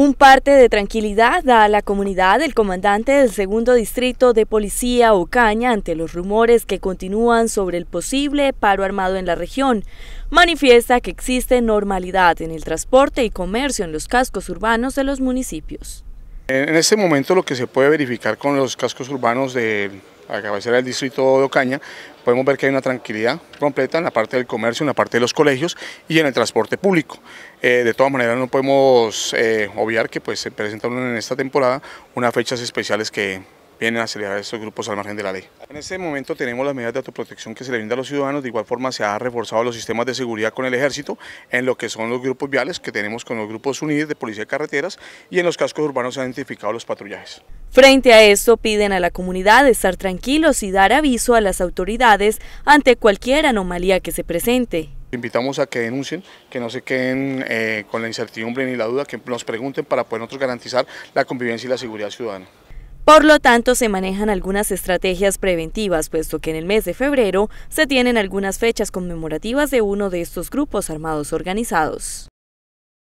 Un parte de tranquilidad da a la comunidad el comandante del segundo distrito de policía Ocaña ante los rumores que continúan sobre el posible paro armado en la región. Manifiesta que existe normalidad en el transporte y comercio en los cascos urbanos de los municipios. En este momento lo que se puede verificar con los cascos urbanos de la cabecera del distrito de Ocaña, podemos ver que hay una tranquilidad completa en la parte del comercio, en la parte de los colegios y en el transporte público. Eh, de todas maneras no podemos eh, obviar que pues, se presentaron en esta temporada unas fechas especiales que vienen a acelerar estos grupos al margen de la ley. En este momento tenemos las medidas de autoprotección que se le brinda a los ciudadanos, de igual forma se ha reforzado los sistemas de seguridad con el ejército en lo que son los grupos viales que tenemos con los grupos unidos de policía de carreteras y en los cascos urbanos se han identificado los patrullajes. Frente a eso, piden a la comunidad estar tranquilos y dar aviso a las autoridades ante cualquier anomalía que se presente. Invitamos a que denuncien, que no se queden eh, con la incertidumbre ni la duda, que nos pregunten para poder nosotros garantizar la convivencia y la seguridad ciudadana. Por lo tanto, se manejan algunas estrategias preventivas, puesto que en el mes de febrero se tienen algunas fechas conmemorativas de uno de estos grupos armados organizados.